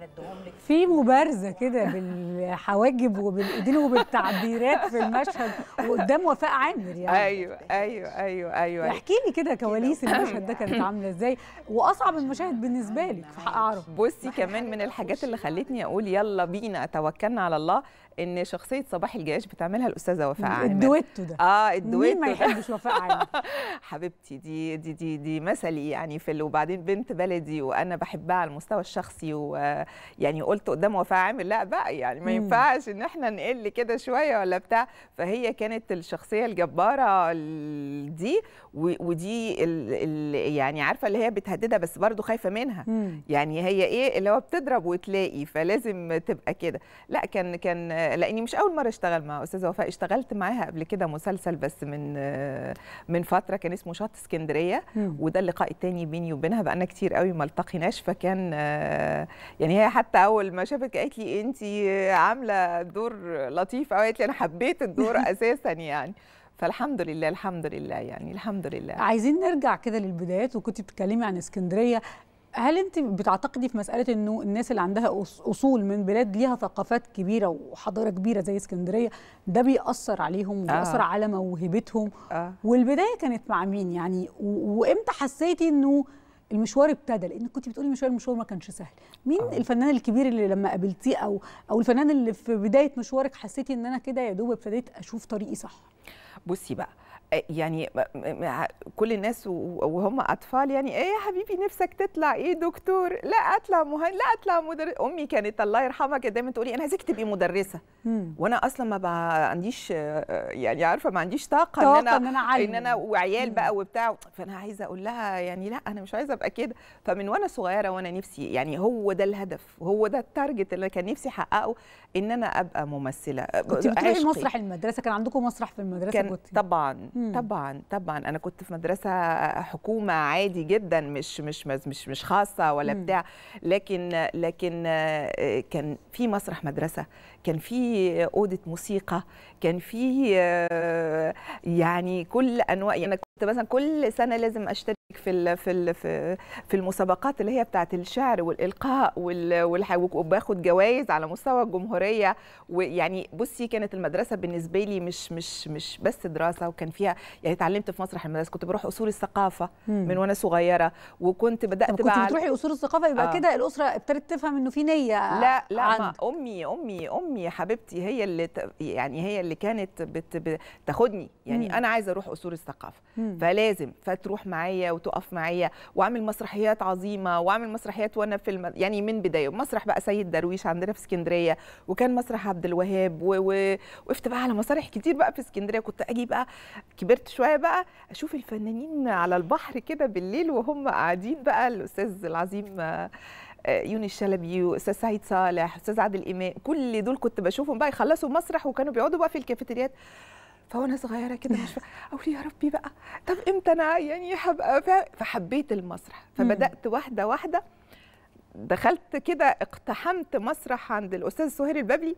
ممكن اديهم لك في مبارزه كده بال بحواجب وبالايدين وبالتعبيرات في المشهد وقدام وفاء عامر يعني ايوه ايوه ايوه ايوه احكي لي كده كواليس المشهد ده كانت عامله ازاي واصعب المشاهد بالنسبه لك في حق اعرف بصي كمان من الحاجات اللي خلتني اقول يلا بينا توكلنا على الله ان شخصيه صباح الجيش بتعملها الاستاذه وفاء عامر الدويتو ده اه الدويتو مين ما يحبش وفاء عامر حبيبتي دي دي دي دي مثلي يعني في وبعدين بنت بلدي وانا بحبها على المستوى الشخصي ويعني قلت قدام وفاء عامر لا بقى يعني ما ينفعش ان احنا نقل كده شويه ولا بتاع فهي كانت الشخصيه الجباره دي ودي الـ الـ يعني عارفه اللي هي بتهددها بس برضو خايفه منها مم. يعني هي ايه اللي هو بتضرب وتلاقي فلازم تبقى كده لا كان كان لاني مش اول مره اشتغل مع استاذه وفاء اشتغلت معاها قبل كده مسلسل بس من من فتره كان اسمه شط اسكندريه وده اللقاء الثاني بيني وبينها بقالنا كتير قوي ما التقيناش فكان يعني هي حتى اول ما شافت قالت لي انت عامله دور لطيف قوي قالت لي انا حبيت الدور اساسا يعني فالحمد لله الحمد لله يعني الحمد لله عايزين نرجع كده للبدايات وكنت بتتكلمي عن اسكندريه هل انت بتعتقدي في مساله انه الناس اللي عندها اصول من بلاد ليها ثقافات كبيره وحضاره كبيره زي اسكندريه ده بيأثر عليهم وبيأثر آه. على موهبتهم آه. والبدايه كانت مع مين يعني وامتى حسيتي انه المشوار ابتدى لان كنت بتقولي مشوار المشوار ما كانش سهل مين أوه. الفنان الكبير اللي لما قابلتيه او او الفنان اللي في بدايه مشوارك حسيتي ان انا كده يا دوب ابتديت اشوف طريقي صح بصي بقى يعني كل الناس وهم اطفال يعني ايه يا حبيبي نفسك تطلع ايه دكتور لا اطلع مهندس لا اطلع مدرس امي كانت الله يرحمها كانت دايما تقولي انا عايزك تبقي مدرسه وانا اصلا ما عنديش يعني عارفه ما عنديش طاقه, طاقة ان انا ان انا, إن أنا وعيال بقى وبتاع فانا عايزه اقول لها يعني لا انا مش عايزه ابقى كده فمن وانا صغيره وانا نفسي يعني هو ده الهدف هو ده التارجت اللي كان نفسي احققه ان انا ابقى ممثله كنت بتروحي مسرح المدرسه كان عندكم مسرح في المدرسه كنت طبعا مم. طبعا طبعا انا كنت في مدرسه حكومه عادي جدا مش مش مش مش خاصه ولا بتاع لكن لكن آه، كان في مسرح مدرسه كان في أوضة موسيقى كان في آه، يعني كل انواع يعني انا كنت مثلا كل سنه لازم اشترك في في في المسابقات اللي هي بتاعه الشعر والالقاء وباخد جوائز على مستوى الجمهوريه ويعني بصي كانت المدرسه بالنسبه لي مش مش مش بس دراسه وكان فيها يعني اتعلمت في مسرح المدرسه كنت بروح اصول الثقافه من وانا صغيره وكنت بدات كنت بقى كنت بتروحي اصول الثقافه يبقى آه. كده الاسره ابتدت تفهم انه في نيه لا لا عند. امي امي امي امي يا حبيبتي هي اللي يعني هي اللي كانت بتاخدني يعني مم. انا عايزه اروح قصور الثقافه مم. فلازم فتروح معايا وتقف معايا واعمل مسرحيات عظيمه واعمل مسرحيات وانا في الم... يعني من بدايه مسرح بقى سيد درويش عندنا في اسكندريه وكان مسرح عبد الوهاب ووقفت بقى على مسارح كتير بقى في اسكندريه كنت اجي بقى كبرت شويه بقى اشوف الفنانين على البحر كده بالليل وهم قاعدين بقى الاستاذ العظيم آه، يوني الشلبي واستاذ سعيد صالح استاذ عادل امام كل دول كنت بشوفهم بقى يخلصوا مسرح وكانوا بيقعدوا بقى في الكافيتريات فانا صغيره كده مش اقول يا ربي بقى طب امتى انا يعني هبقى فحبيت المسرح فبدات واحده واحده دخلت كده اقتحمت مسرح عند الاستاذ سهير البابلي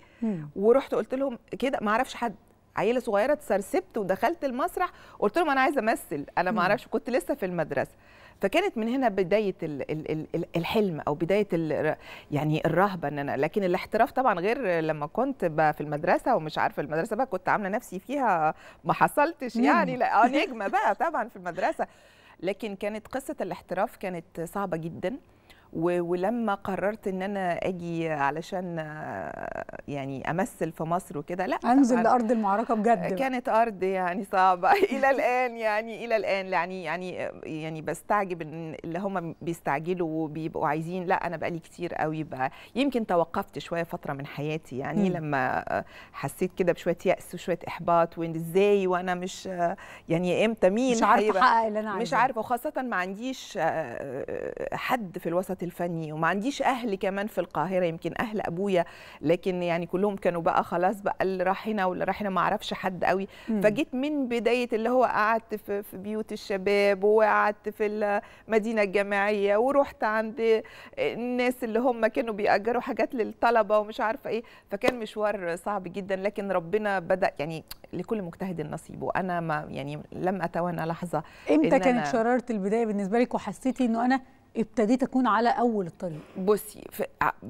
ورحت قلت لهم كده ما اعرفش حد عيله صغيره اتسرسبت ودخلت المسرح قلت لهم انا عايزه امثل انا ما اعرفش كنت لسه في المدرسه فكانت من هنا بدايه الـ الـ الـ الحلم او بدايه الـ يعني الرهبه ان انا لكن الاحتراف طبعا غير لما كنت في المدرسه ومش عارفه المدرسه بقى كنت عامله نفسي فيها ما حصلتش يعني لا آه، نجمه بقى طبعا في المدرسه لكن كانت قصه الاحتراف كانت صعبه جدا ولما قررت ان انا اجي علشان آه، يعني امثل في مصر وكده لا انزل لارض المعركه بجد كانت ارض يعني صعبه الى الان يعني الى الان يعني يعني يعني بستعجب ان اللي هم بيستعجلوا وبيبقوا عايزين لا انا بقالي كتير قوي بقى يمكن توقفت شويه فتره من حياتي يعني م. لما حسيت كده بشويه ياس وشويه احباط وان ازاي وانا مش يعني امتى مين مش عارفه احقق اللي انا عايزه مش عارفه وخاصه ما عنديش آه، حد في الوسط الوسط الفني وما عنديش اهل كمان في القاهره يمكن اهل ابويا لكن يعني كلهم كانوا بقى خلاص بقى اللي راح هنا واللي راح هنا ما اعرفش حد قوي فجيت من بدايه اللي هو قعدت في, بيوت الشباب وقعدت في المدينه الجامعيه ورحت عند الناس اللي هم كانوا بيأجروا حاجات للطلبه ومش عارفه ايه فكان مشوار صعب جدا لكن ربنا بدا يعني لكل مجتهد النصيب وانا ما يعني لم اتوانى لحظه امتى إن كانت شراره البدايه بالنسبه لك وحسيتي انه انا ابتديت اكون على اول الطريق بصي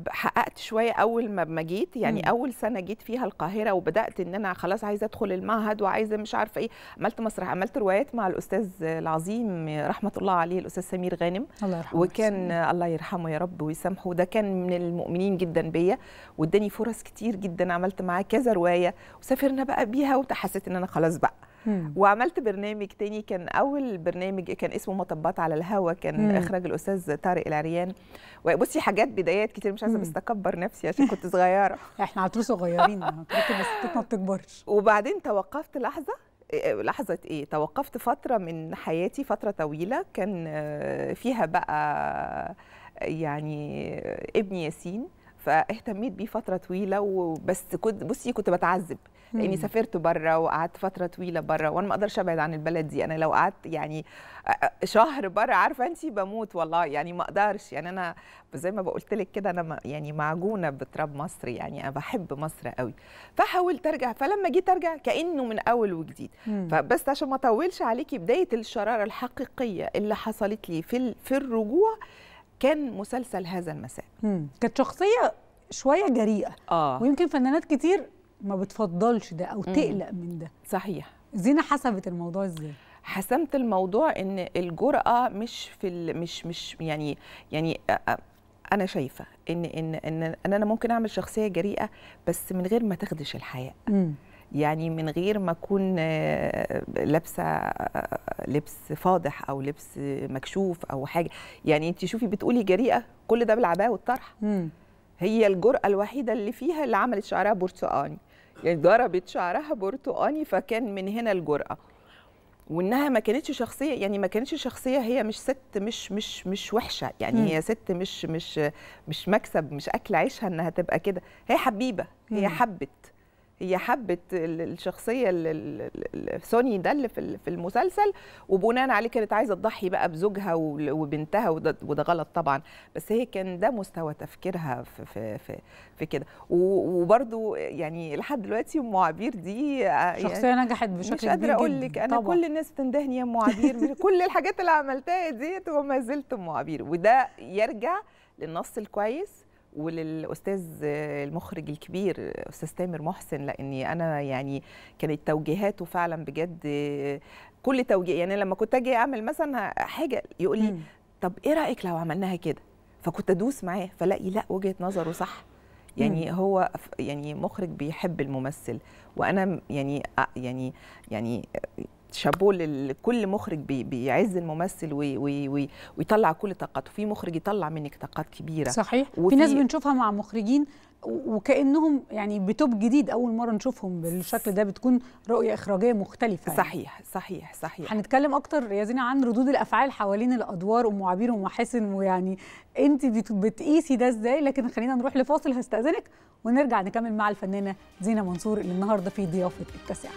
حققت شويه اول ما ما جيت يعني مم. اول سنه جيت فيها القاهره وبدات ان انا خلاص عايزه ادخل المعهد وعايزه مش عارفه ايه عملت مسرح عملت روايات مع الاستاذ العظيم رحمه الله عليه الاستاذ سمير غانم الله يرحمه وكان بسم. الله يرحمه يا رب ويسامحه ده كان من المؤمنين جدا بيا واداني فرص كتير جدا عملت معاه كذا روايه وسافرنا بقى بيها وحسيت ان انا خلاص بقى وعملت برنامج تاني كان اول برنامج كان اسمه مطبات على الهوا كان مم. اخراج الاستاذ طارق العريان وبصي حاجات بدايات كتير مش عايزه بس اكبر نفسي عشان كنت صغيره احنا عطرو صغيرين صغيرين بس ما بتكبرش وبعدين توقفت لحظه إيه، إيه، لحظة ايه توقفت فترة من حياتي فترة طويلة كان آه، فيها بقى يعني ابني ياسين فاهتميت بيه فتره طويله وبس كنت بصي كنت بتعذب لاني يعني سافرت بره وقعدت فتره طويله بره وانا ما اقدرش ابعد عن البلد دي انا لو قعدت يعني شهر بره عارفه انت بموت والله يعني ما اقدرش يعني انا زي ما بقولت لك كده انا يعني معجونه بتراب مصر يعني انا بحب مصر قوي فحاولت ارجع فلما جيت ارجع كانه من اول وجديد مم. فبس عشان ما اطولش عليكي بدايه الشراره الحقيقيه اللي حصلت لي في في الرجوع كان مسلسل هذا المساء كانت شخصيه شويه جريئه آه. ويمكن فنانات كتير ما بتفضلش ده او تقلق مم. من ده صحيح زينه حسبت الموضوع ازاي حسمت الموضوع ان الجرأه مش في ال... مش مش يعني يعني انا شايفه ان ان ان, انا ممكن اعمل شخصيه جريئه بس من غير ما تخدش الحياء يعني من غير ما اكون آه، لابسه آه، لبس فاضح او لبس مكشوف او حاجه يعني انت شوفي بتقولي جريئه كل ده بالعبايه والطرح هي الجرأه الوحيده اللي فيها اللي عملت شعرها برتقاني يعني ضربت شعرها برتقاني فكان من هنا الجرأه وانها ما كانتش شخصيه يعني ما كانتش شخصيه هي مش ست مش مش مش وحشه يعني مم. هي ست مش مش مش مكسب مش اكل عيشها انها تبقى كده هي حبيبه هي مم. حبت هي حبت الشخصيه سوني ده اللي في المسلسل وبناء عليه كانت عايزه تضحي بقى بزوجها وبنتها وده, وده غلط طبعا بس هي كان ده مستوى تفكيرها في في في, في كده وبرده يعني لحد دلوقتي ام عبير دي آه، يعني شخصيه نجحت بشكل مش قادره اقول لك انا طبعا. كل الناس بتندهني يا ام عبير كل الحاجات اللي عملتها ديت وما زلت ام عبير وده يرجع للنص الكويس وللاستاذ المخرج الكبير استاذ تامر محسن لاني انا يعني كانت توجيهاته فعلا بجد كل توجيه يعني لما كنت اجي اعمل مثلا حاجه يقول لي طب ايه رايك لو عملناها كده فكنت ادوس معاه فلاقي لا وجهه نظره صح يعني هو يعني مخرج بيحب الممثل وانا يعني, يعني يعني يعني شابو لكل مخرج بي بيعز الممثل وي وي وي ويطلع كل طاقته في مخرج يطلع منك طاقات كبيره صحيح في ناس بنشوفها مع مخرجين وكانهم يعني بتوب جديد اول مره نشوفهم بالشكل ده بتكون رؤيه اخراجيه مختلفه يعني. صحيح صحيح صحيح هنتكلم اكتر يا زينه عن ردود الافعال حوالين الادوار ومعابير ومحاسن ويعني انت بتقيسي ده ازاي لكن خلينا نروح لفاصل هستاذنك ونرجع نكمل مع الفنانه زينه منصور اللي النهارده في ضيافه التسعه